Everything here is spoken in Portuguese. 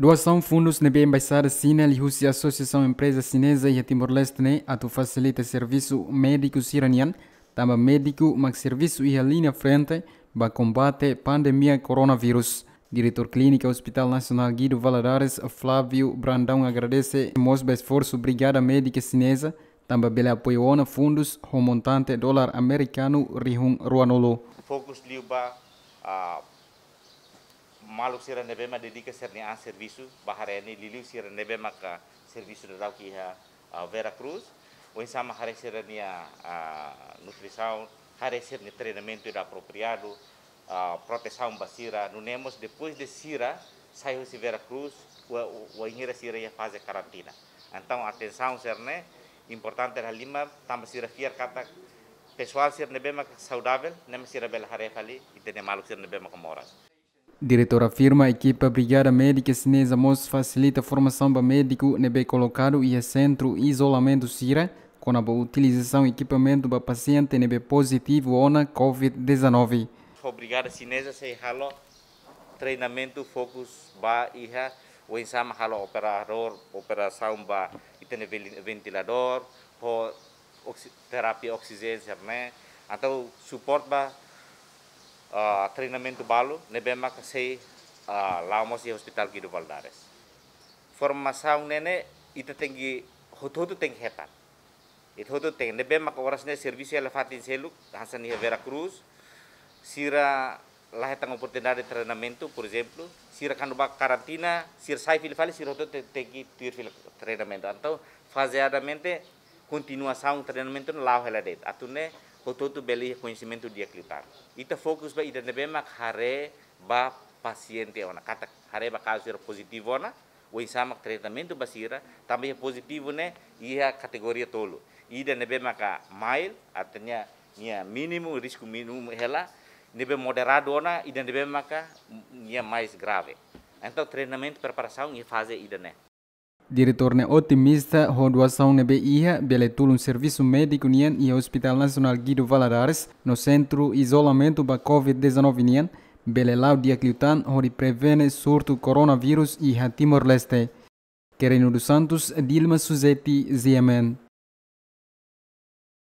Doação fundos na Embaixada Sina e Rússia Associação Empresa Chinesa e Timor-Leste né, a tu facilita serviço médico siraniano, também médico, mas serviço e a linha frente para combate pandemia coronavírus. Diretor Clínica Hospital Nacional Guido Valadares, Flávio Brandão agradece o esforço Brigada Médica Chinesa, também pelo apoio a fundos, o montante dólar americano Rihun Ruanolo. Focus Liuba, uh malu sira nebe ma dedica serne a serviço baharene liliu sira nebe ma ka serviço da dau Vera Cruz o insama hare sira ni a nutrição hare sira ni treinamento apropriado proteção basira nunemos depois de sira saiu se Vera Cruz o inhira sira ia a quarentena então atenção serne importante era lima tambah sira fiar kata pessoal sir nebe ma saudável nem sira bela hare fali e tene malu é nebe ma moras Diretor afirma a equipa Brigada Médica Chinesa MOS facilita a formação para médico nebe colocado e a é centro isolamento CIRA com a utilização de equipamento para paciente nebe positivo ou na COVID-19. Brigada Chinesa se halo treinamento focus ba iha o ensama halo operador operação ba itene ventilador ho terapia oxigênio né então suporte ba uh, treinamento balo nebema kasei uh, lamos hospital Guido Valdares. Formação nene ita tenggi hototo tengi hetan. Ita hototo tengi nebema ka orasne servisi ela fatin seluk Hansani Vera Cruz sira lahetang estão oportunidade de treinamento, por exemplo, sira ir a karantina, sira sai fil filifale, sira ir outro tir fil ter treinamento. Então, faseadamente, continuação do treinamento lau Atune, tu beli dia klitar. Ita fokus ba ita nebemak hare ba paciente ona kata hare ba kasir positif positivo ona wai sama tratamento basira Tambah positif né ia e kategori tolu. ida nebemak mild artinya nia minimum risiko minimum hela nebe moderado ona ida nebemak nia mais grave então treinamento preparação e fase ida ne. Diretor Ne otimista rodoação na BIA beletul um serviço médico nian e Hospital Nacional Guido Valadares no centro isolamento da COVID-19 nian belelau diacliutan hori prevene surto coronavírus e Timor-Leste. Querendo dos Santos, Dilma Suzeti, ZMN.